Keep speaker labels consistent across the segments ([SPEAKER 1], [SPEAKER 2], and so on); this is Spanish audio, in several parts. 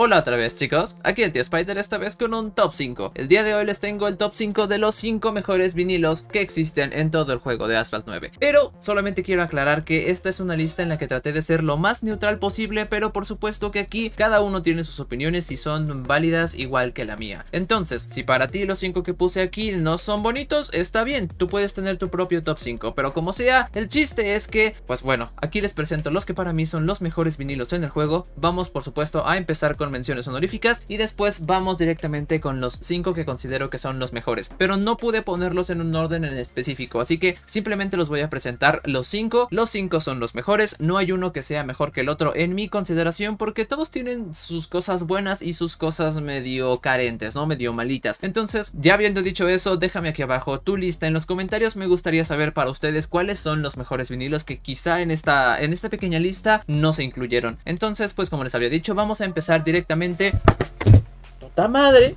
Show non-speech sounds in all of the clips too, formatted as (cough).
[SPEAKER 1] Hola otra vez chicos, aquí el tío Spider esta vez con un top 5 El día de hoy les tengo el top 5 de los 5 mejores vinilos que existen en todo el juego de Asphalt 9 Pero solamente quiero aclarar que esta es una lista en la que traté de ser lo más neutral posible Pero por supuesto que aquí cada uno tiene sus opiniones y son válidas igual que la mía Entonces, si para ti los 5 que puse aquí no son bonitos, está bien, tú puedes tener tu propio top 5 Pero como sea, el chiste es que, pues bueno, aquí les presento los que para mí son los mejores vinilos en el juego Vamos por supuesto a empezar con menciones honoríficas y después vamos directamente con los cinco que considero que son los mejores, pero no pude ponerlos en un orden en específico, así que simplemente los voy a presentar los cinco los 5 son los mejores, no hay uno que sea mejor que el otro en mi consideración porque todos tienen sus cosas buenas y sus cosas medio carentes, ¿no? Medio malitas. Entonces, ya habiendo dicho eso, déjame aquí abajo tu lista en los comentarios, me gustaría saber para ustedes cuáles son los mejores vinilos que quizá en esta, en esta pequeña lista no se incluyeron. Entonces, pues como les había dicho, vamos a empezar directamente directamente. Tota madre.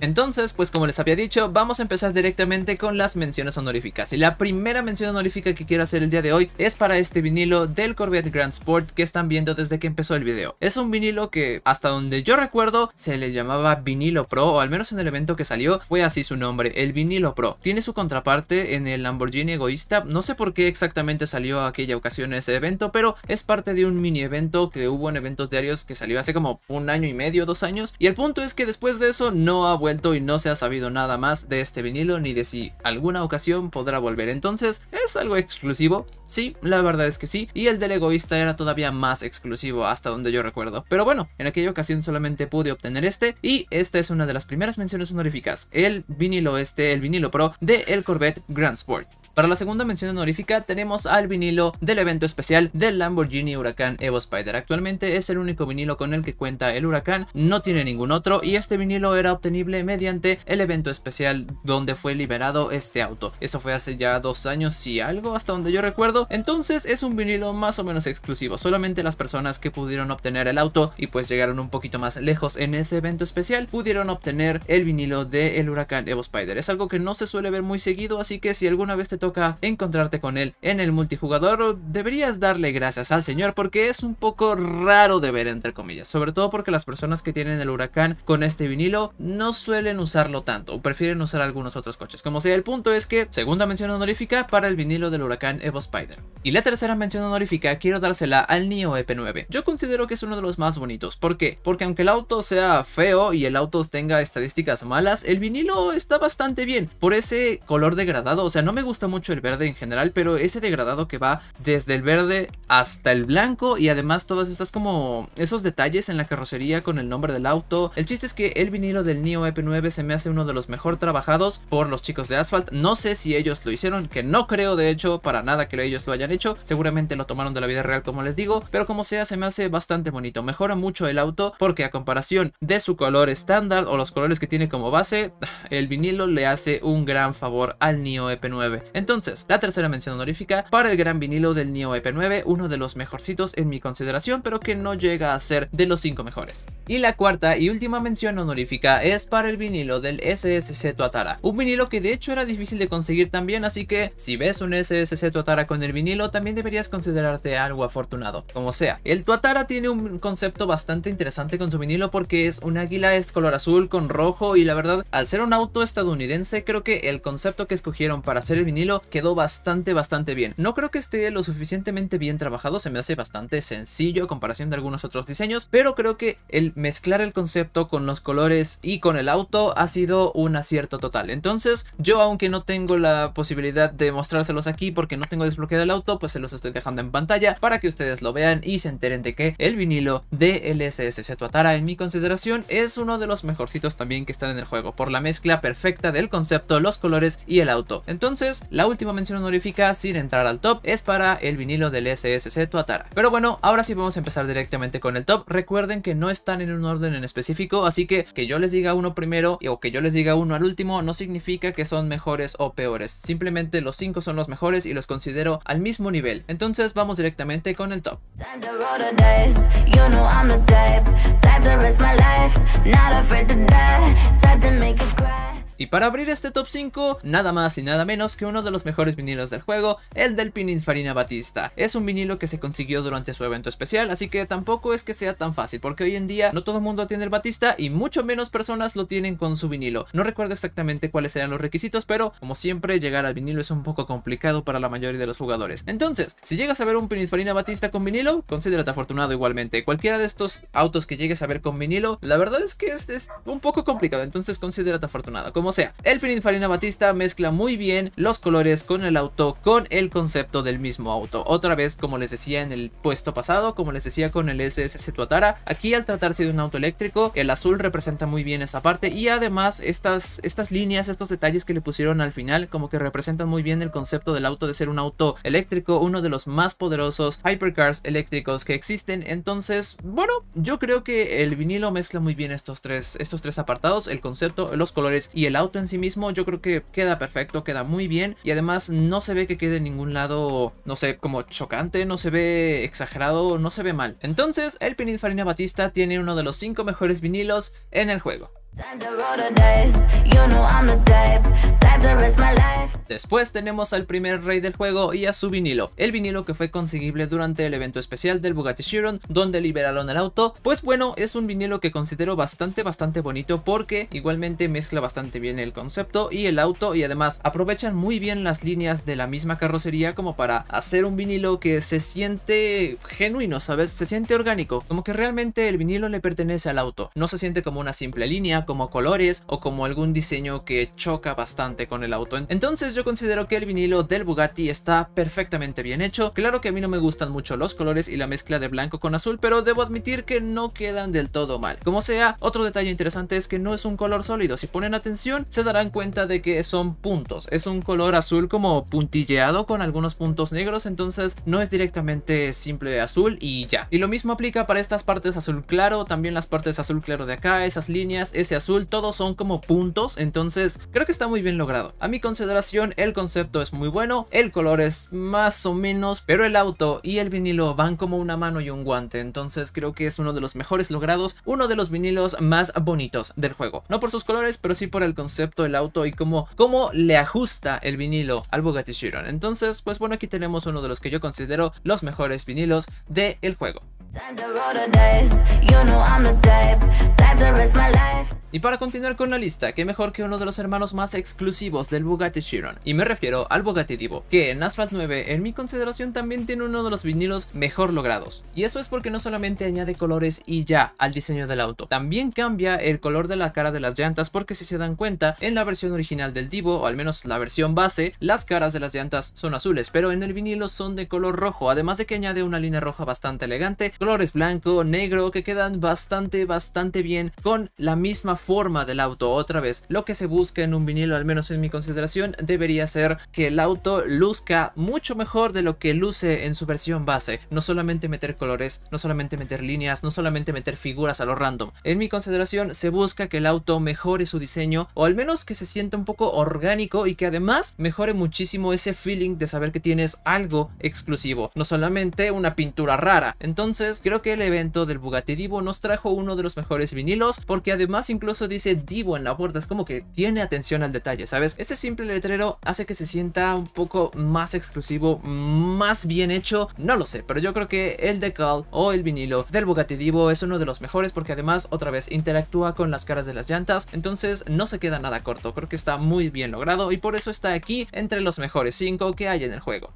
[SPEAKER 1] Entonces, pues como les había dicho, vamos a empezar directamente con las menciones honoríficas. Y la primera mención honorífica que quiero hacer el día de hoy es para este vinilo del Corvette Grand Sport que están viendo desde que empezó el video. Es un vinilo que hasta donde yo recuerdo se le llamaba vinilo pro o al menos en el evento que salió fue así su nombre, el vinilo pro. Tiene su contraparte en el Lamborghini egoísta, no sé por qué exactamente salió aquella ocasión ese evento, pero es parte de un mini evento que hubo en eventos diarios que salió hace como un año y medio, dos años. Y el punto es que después de eso no ha vuelto y no se ha sabido nada más de este vinilo ni de si alguna ocasión podrá volver. Entonces, ¿es algo exclusivo? Sí, la verdad es que sí. Y el del egoísta era todavía más exclusivo hasta donde yo recuerdo. Pero bueno, en aquella ocasión solamente pude obtener este y esta es una de las primeras menciones honoríficas. El vinilo este, el vinilo pro de el Corvette Grand Sport. Para la segunda mención honorífica tenemos al vinilo del evento especial del Lamborghini Huracán Evo Spider. Actualmente es el único vinilo con el que cuenta el Huracán, no tiene ningún otro y este vinilo era obtenible mediante el evento especial donde fue liberado este auto. Esto fue hace ya dos años y algo, hasta donde yo recuerdo. Entonces es un vinilo más o menos exclusivo, solamente las personas que pudieron obtener el auto y pues llegaron un poquito más lejos en ese evento especial pudieron obtener el vinilo del Huracán Evo Spider. Es algo que no se suele ver muy seguido, así que si alguna vez te toca encontrarte con él en el multijugador, deberías darle gracias al señor porque es un poco raro de ver entre comillas, sobre todo porque las personas que tienen el huracán con este vinilo no suelen usarlo tanto o prefieren usar algunos otros coches. Como sea, el punto es que, segunda mención honorífica para el vinilo del huracán Evo Spider. Y la tercera mención honorífica quiero dársela al Nio EP9. Yo considero que es uno de los más bonitos. ¿Por qué? Porque aunque el auto sea feo y el auto tenga estadísticas malas, el vinilo está bastante bien por ese color degradado. O sea, no me gusta mucho el verde en general, pero ese degradado que va desde el verde hasta el blanco y además todas estas como esos detalles en la carrocería con el nombre del auto. El chiste es que el vinilo del Nio ep 9 se me hace uno de los mejor trabajados por los chicos de Asphalt. No sé si ellos lo hicieron, que no creo de hecho para nada que ellos lo hayan hecho. Seguramente lo tomaron de la vida real como les digo, pero como sea se me hace bastante bonito. Mejora mucho el auto porque a comparación de su color estándar o los colores que tiene como base, (sighs) el vinilo le hace un gran favor al Neo EP9. Entonces, la tercera mención honorífica para el gran vinilo del Neo EP9, uno de los mejorcitos en mi consideración, pero que no llega a ser de los 5 mejores. Y la cuarta y última mención honorífica es para el vinilo del SSC Tuatara, un vinilo que de hecho era difícil de conseguir también, así que si ves un SSC Tuatara con el vinilo también deberías considerarte algo afortunado. Como sea, el Tuatara tiene un concepto bastante interesante con su vinilo porque es un águila, es color azul con rojo y la verdad, al ser un auto estadounidense creo que el concepto que escogieron para hacer el vinilo quedó bastante bastante bien. No creo que esté lo suficientemente bien trabajado, se me hace bastante sencillo en comparación de algunos otros diseños, pero creo que el mezclar el concepto con los colores y con el auto auto ha sido un acierto total. Entonces yo aunque no tengo la posibilidad de mostrárselos aquí porque no tengo desbloqueado el auto, pues se los estoy dejando en pantalla para que ustedes lo vean y se enteren de que el vinilo de SSC Tuatara en mi consideración es uno de los mejorcitos también que están en el juego por la mezcla perfecta del concepto, los colores y el auto. Entonces la última mención honorífica sin entrar al top es para el vinilo del SSC Tuatara. Pero bueno, ahora sí vamos a empezar directamente con el top. Recuerden que no están en un orden en específico, así que que yo les diga uno primero o que yo les diga uno al último no significa que son mejores o peores. Simplemente los cinco son los mejores y los considero al mismo nivel. Entonces vamos directamente con el top. Y para abrir este top 5, nada más y nada menos que uno de los mejores vinilos del juego, el del Pininfarina Batista. Es un vinilo que se consiguió durante su evento especial, así que tampoco es que sea tan fácil, porque hoy en día no todo el mundo tiene el Batista y mucho menos personas lo tienen con su vinilo. No recuerdo exactamente cuáles serán los requisitos, pero como siempre, llegar al vinilo es un poco complicado para la mayoría de los jugadores. Entonces, si llegas a ver un Pininfarina Batista con vinilo, considérate afortunado igualmente. Cualquiera de estos autos que llegues a ver con vinilo, la verdad es que este es un poco complicado, entonces considérate afortunado. Como sea. El Pininfarina Batista mezcla muy bien los colores con el auto, con el concepto del mismo auto. Otra vez, como les decía en el puesto pasado, como les decía con el SSC Tuatara, aquí al tratarse de un auto eléctrico, el azul representa muy bien esa parte y además estas, estas líneas, estos detalles que le pusieron al final, como que representan muy bien el concepto del auto de ser un auto eléctrico, uno de los más poderosos hypercars eléctricos que existen. Entonces, bueno, yo creo que el vinilo mezcla muy bien estos tres, estos tres apartados, el concepto, los colores y el auto en sí mismo yo creo que queda perfecto, queda muy bien y además no se ve que quede en ningún lado, no sé, como chocante, no se ve exagerado, no se ve mal. Entonces, el Farina Batista tiene uno de los 5 mejores vinilos en el juego. Después tenemos al primer rey del juego y a su vinilo, el vinilo que fue conseguible durante el evento especial del Bugatti Chiron donde liberaron el auto, pues bueno, es un vinilo que considero bastante bastante bonito porque igualmente mezcla bastante bien el concepto y el auto y además aprovechan muy bien las líneas de la misma carrocería como para hacer un vinilo que se siente genuino, ¿sabes? Se siente orgánico, como que realmente el vinilo le pertenece al auto, no se siente como una simple línea, como colores o como algún diseño que choca bastante con el auto. Entonces yo considero que el vinilo del Bugatti está perfectamente bien hecho. Claro que a mí no me gustan mucho los colores y la mezcla de blanco con azul, pero debo admitir que no quedan del todo mal. Como sea, otro detalle interesante es que no es un color sólido. Si ponen atención, se darán cuenta de que son puntos. Es un color azul como puntilleado con algunos puntos negros, entonces no es directamente simple azul y ya. Y lo mismo aplica para estas partes azul claro, también las partes azul claro de acá, esas líneas, ese azul, todos son como puntos, entonces creo que está muy bien logrado. A mi consideración el concepto es muy bueno, el color es más o menos, pero el auto y el vinilo van como una mano y un guante, entonces creo que es uno de los mejores logrados, uno de los vinilos más bonitos del juego. No por sus colores, pero sí por el concepto, del auto y cómo, le ajusta el vinilo al Bugatti Chiron. Entonces, pues bueno, aquí tenemos uno de los que yo considero los mejores vinilos del juego. Y para continuar con la lista, qué mejor que uno de los hermanos más exclusivos del Bugatti Chiron. Y me refiero al Bugatti Divo, que en Asphalt 9 en mi consideración también tiene uno de los vinilos mejor logrados. Y eso es porque no solamente añade colores y ya al diseño del auto, también cambia el color de la cara de las llantas porque si se dan cuenta, en la versión original del Divo, o al menos la versión base, las caras de las llantas son azules, pero en el vinilo son de color rojo, además de que añade una línea roja bastante elegante colores blanco, negro, que quedan bastante, bastante bien con la misma forma del auto. Otra vez, lo que se busca en un vinilo, al menos en mi consideración, debería ser que el auto luzca mucho mejor de lo que luce en su versión base. No solamente meter colores, no solamente meter líneas, no solamente meter figuras a lo random. En mi consideración, se busca que el auto mejore su diseño o al menos que se sienta un poco orgánico y que además mejore muchísimo ese feeling de saber que tienes algo exclusivo, no solamente una pintura rara. Entonces, creo que el evento del Bugatti Divo nos trajo uno de los mejores vinilos porque además incluso dice Divo en la puerta. Es como que tiene atención al detalle, ¿sabes? Este simple letrero hace que se sienta un poco más exclusivo, más bien hecho. No lo sé, pero yo creo que el decal o el vinilo del Bugatti Divo es uno de los mejores porque además otra vez interactúa con las caras de las llantas. Entonces no se queda nada corto. Creo que está muy bien logrado y por eso está aquí entre los mejores 5 que hay en el juego.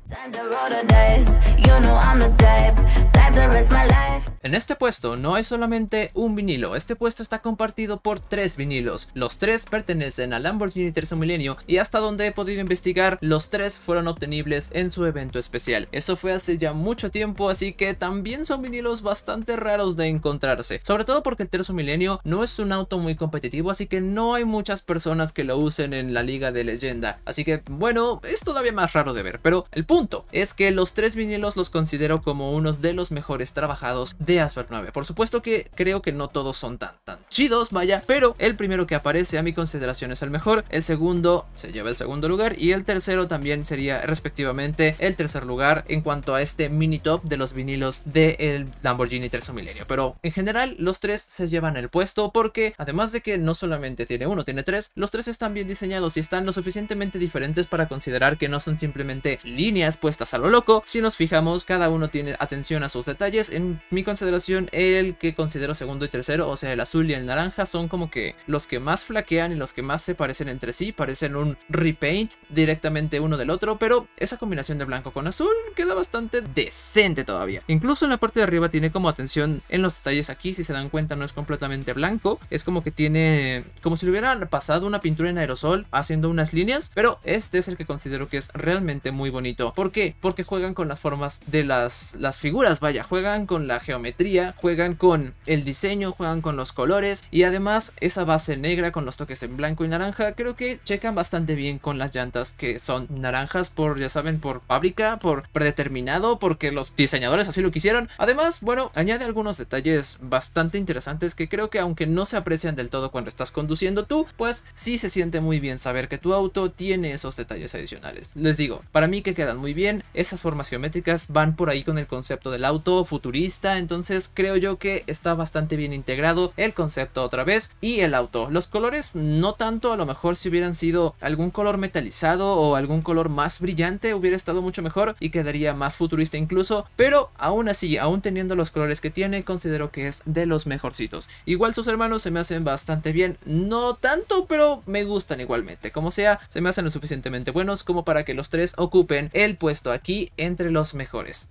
[SPEAKER 1] En este puesto no hay solamente un vinilo, este puesto está compartido por tres vinilos. Los tres pertenecen a Lamborghini Terzo Milenio y hasta donde he podido investigar, los tres fueron obtenibles en su evento especial. Eso fue hace ya mucho tiempo, así que también son vinilos bastante raros de encontrarse. Sobre todo porque el Terzo Milenio no es un auto muy competitivo, así que no hay muchas personas que lo usen en la liga de leyenda. Así que bueno, es todavía más raro de ver, pero el punto es que los tres vinilos los considero como unos de los mejores trabajos bajados de Asphalt 9. Por supuesto que creo que no todos son tan, tan chidos, vaya, pero el primero que aparece a mi consideración es el mejor, el segundo se lleva el segundo lugar y el tercero también sería respectivamente el tercer lugar en cuanto a este mini top de los vinilos del de Lamborghini Terzo Milenio. Pero en general los tres se llevan el puesto porque además de que no solamente tiene uno, tiene tres, los tres están bien diseñados y están lo suficientemente diferentes para considerar que no son simplemente líneas puestas a lo loco. Si nos fijamos, cada uno tiene atención a sus detalles mi consideración, el que considero segundo y tercero, o sea, el azul y el naranja, son como que los que más flaquean y los que más se parecen entre sí. Parecen un repaint directamente uno del otro, pero esa combinación de blanco con azul queda bastante decente todavía. Incluso en la parte de arriba tiene como atención en los detalles aquí, si se dan cuenta, no es completamente blanco. Es como que tiene, como si le hubieran pasado una pintura en aerosol haciendo unas líneas, pero este es el que considero que es realmente muy bonito. ¿Por qué? Porque juegan con las formas de las, las figuras, vaya, juegan con la geometría, juegan con el diseño, juegan con los colores y además esa base negra con los toques en blanco y naranja creo que checan bastante bien con las llantas que son naranjas por, ya saben, por fábrica, por predeterminado, porque los diseñadores así lo quisieron. Además, bueno, añade algunos detalles bastante interesantes que creo que aunque no se aprecian del todo cuando estás conduciendo tú, pues sí se siente muy bien saber que tu auto tiene esos detalles adicionales. Les digo, para mí que quedan muy bien, esas formas geométricas van por ahí con el concepto del auto futurista entonces creo yo que está bastante bien integrado el concepto otra vez y el auto. Los colores no tanto, a lo mejor si hubieran sido algún color metalizado o algún color más brillante hubiera estado mucho mejor y quedaría más futurista incluso, pero aún así, aún teniendo los colores que tiene, considero que es de los mejorcitos. Igual sus hermanos se me hacen bastante bien, no tanto, pero me gustan igualmente. Como sea, se me hacen lo suficientemente buenos como para que los tres ocupen el puesto aquí entre los mejores.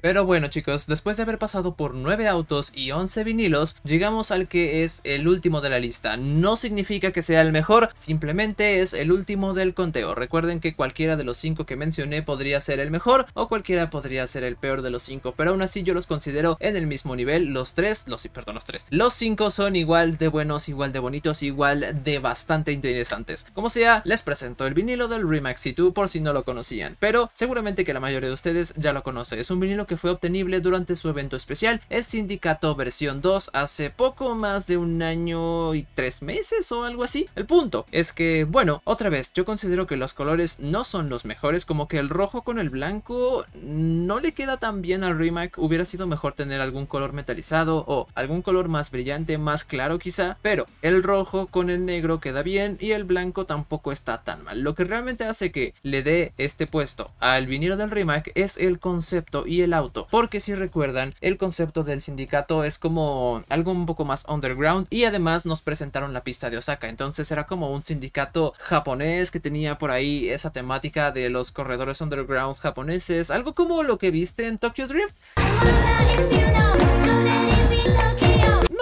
[SPEAKER 1] Pero bueno chicos, después de haber pasado por 9 autos y 11 vinilos, llegamos al que es el último de la lista. No significa que sea el mejor, simplemente es el último del conteo. Recuerden que cualquiera de los 5 que mencioné podría ser el mejor o cualquiera podría ser el peor de los 5, pero aún así yo los considero en el mismo nivel. Los 3, los, perdón, los 3. Los 5 son igual de buenos, igual de bonitos, igual de bastante interesantes. Como sea, les presento el vinilo del Remax y tú por si no lo conocían. Pero seguramente que la mayoría de ustedes ya lo conoce. Es un vinilo que fue obtenible durante su evento especial, el Sindicato versión 2, hace poco más de un año y tres meses o algo así. El punto es que, bueno, otra vez, yo considero que los colores no son los mejores, como que el rojo con el blanco no le queda tan bien al remake, hubiera sido mejor tener algún color metalizado o algún color más brillante, más claro quizá, pero el rojo con el negro queda bien y el blanco tampoco está tan mal. Lo que realmente hace que le dé este puesto al vinilo del remake es el concepto y el auto, porque si recuerdan, el concepto del sindicato es como algo un poco más underground y además nos presentaron la pista de Osaka, entonces era como un sindicato japonés que tenía por ahí esa temática de los corredores underground japoneses, algo como lo que viste en Tokyo Drift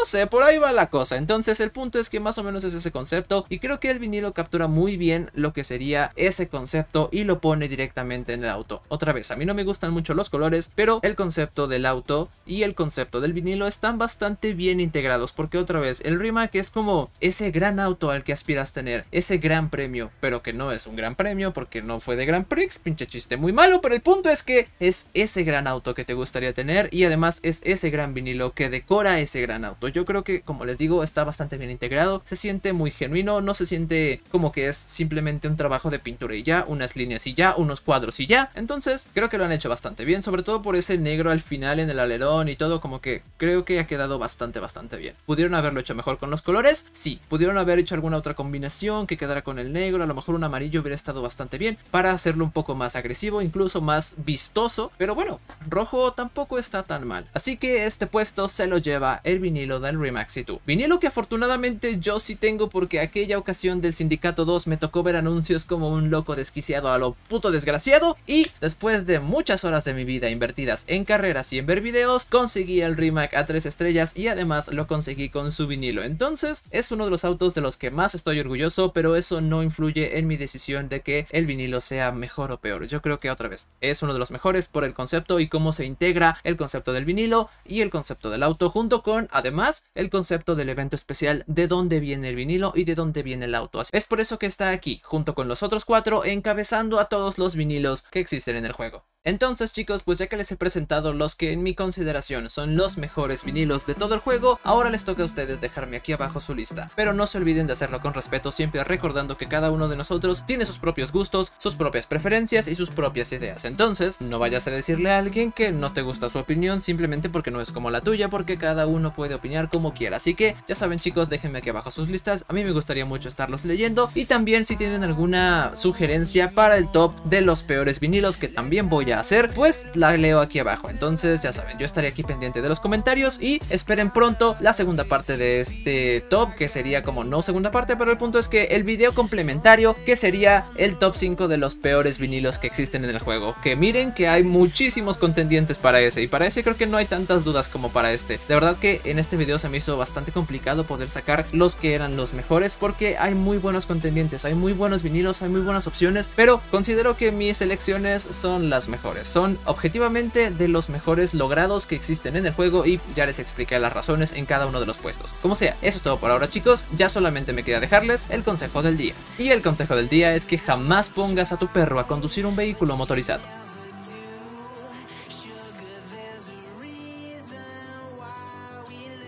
[SPEAKER 1] sé, por ahí va la cosa. Entonces el punto es que más o menos es ese concepto y creo que el vinilo captura muy bien lo que sería ese concepto y lo pone directamente en el auto. Otra vez, a mí no me gustan mucho los colores, pero el concepto del auto y el concepto del vinilo están bastante bien integrados porque otra vez el RIMAC es como ese gran auto al que aspiras tener, ese gran premio, pero que no es un gran premio porque no fue de Gran Prix, pinche chiste muy malo, pero el punto es que es ese gran auto que te gustaría tener y además es ese gran vinilo que decora ese gran auto yo creo que, como les digo, está bastante bien integrado, se siente muy genuino, no se siente como que es simplemente un trabajo de pintura y ya, unas líneas y ya, unos cuadros y ya, entonces creo que lo han hecho bastante bien, sobre todo por ese negro al final en el alerón y todo, como que creo que ha quedado bastante, bastante bien. ¿Pudieron haberlo hecho mejor con los colores? Sí, pudieron haber hecho alguna otra combinación que quedara con el negro, a lo mejor un amarillo hubiera estado bastante bien para hacerlo un poco más agresivo, incluso más vistoso, pero bueno, rojo tampoco está tan mal. Así que este puesto se lo lleva el vinilo del Remax y tú. Vinilo que afortunadamente yo sí tengo porque aquella ocasión del Sindicato 2 me tocó ver anuncios como un loco desquiciado a lo puto desgraciado y después de muchas horas de mi vida invertidas en carreras y en ver videos, conseguí el Remax a 3 estrellas y además lo conseguí con su vinilo. Entonces es uno de los autos de los que más estoy orgulloso, pero eso no influye en mi decisión de que el vinilo sea mejor o peor. Yo creo que otra vez es uno de los mejores por el concepto y cómo se integra el concepto del vinilo y el concepto del auto junto con además el concepto del evento especial, de dónde viene el vinilo y de dónde viene el auto. Es por eso que está aquí, junto con los otros cuatro, encabezando a todos los vinilos que existen en el juego. Entonces chicos, pues ya que les he presentado los que en mi consideración son los mejores vinilos de todo el juego, ahora les toca a ustedes dejarme aquí abajo su lista. Pero no se olviden de hacerlo con respeto, siempre recordando que cada uno de nosotros tiene sus propios gustos, sus propias preferencias y sus propias ideas. Entonces, no vayas a decirle a alguien que no te gusta su opinión simplemente porque no es como la tuya, porque cada uno puede opinar como quiera. Así que, ya saben chicos, déjenme aquí abajo sus listas, a mí me gustaría mucho estarlos leyendo. Y también si tienen alguna sugerencia para el top de los peores vinilos que también voy a hacer, pues la leo aquí abajo. Entonces ya saben, yo estaré aquí pendiente de los comentarios y esperen pronto la segunda parte de este top, que sería como no segunda parte, pero el punto es que el video complementario, que sería el top 5 de los peores vinilos que existen en el juego. Que miren que hay muchísimos contendientes para ese y para ese creo que no hay tantas dudas como para este. De verdad que en este video se me hizo bastante complicado poder sacar los que eran los mejores porque hay muy buenos contendientes, hay muy buenos vinilos, hay muy buenas opciones, pero considero que mis selecciones son las mejores. Son objetivamente de los mejores logrados que existen en el juego y ya les expliqué las razones en cada uno de los puestos. Como sea, eso es todo por ahora chicos, ya solamente me queda dejarles el consejo del día. Y el consejo del día es que jamás pongas a tu perro a conducir un vehículo motorizado.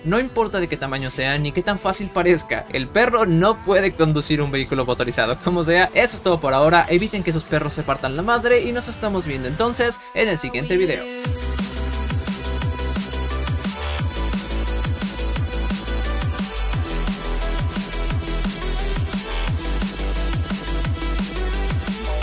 [SPEAKER 1] No importa de qué tamaño sea ni qué tan fácil parezca, el perro no puede conducir un vehículo motorizado. Como sea, eso es todo por ahora, eviten que sus perros se partan la madre y nos estamos viendo entonces en el siguiente video.